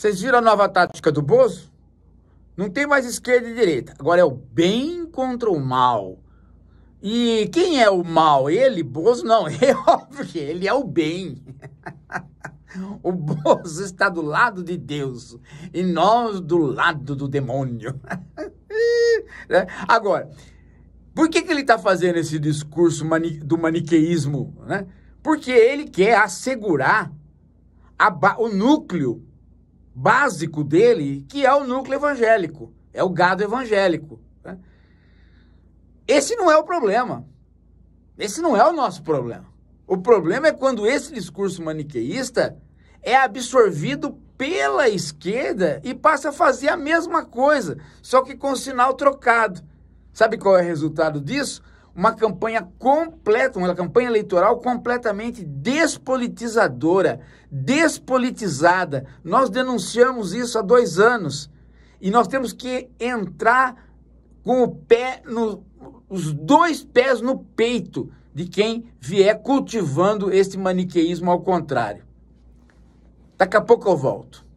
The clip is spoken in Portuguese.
Vocês viram a nova tática do Bozo? Não tem mais esquerda e direita. Agora é o bem contra o mal. E quem é o mal? Ele, Bozo? Não, é óbvio que ele é o bem. O Bozo está do lado de Deus e nós do lado do demônio. né? Agora, por que, que ele está fazendo esse discurso do maniqueísmo? Né? Porque ele quer assegurar o núcleo básico dele, que é o núcleo evangélico, é o gado evangélico. Né? Esse não é o problema. Esse não é o nosso problema. O problema é quando esse discurso maniqueísta é absorvido pela esquerda e passa a fazer a mesma coisa, só que com sinal trocado. Sabe qual é o resultado disso? uma campanha completa, uma campanha eleitoral completamente despolitizadora, despolitizada. Nós denunciamos isso há dois anos e nós temos que entrar com o pé no, os dois pés no peito de quem vier cultivando este maniqueísmo ao contrário. Daqui a pouco eu volto.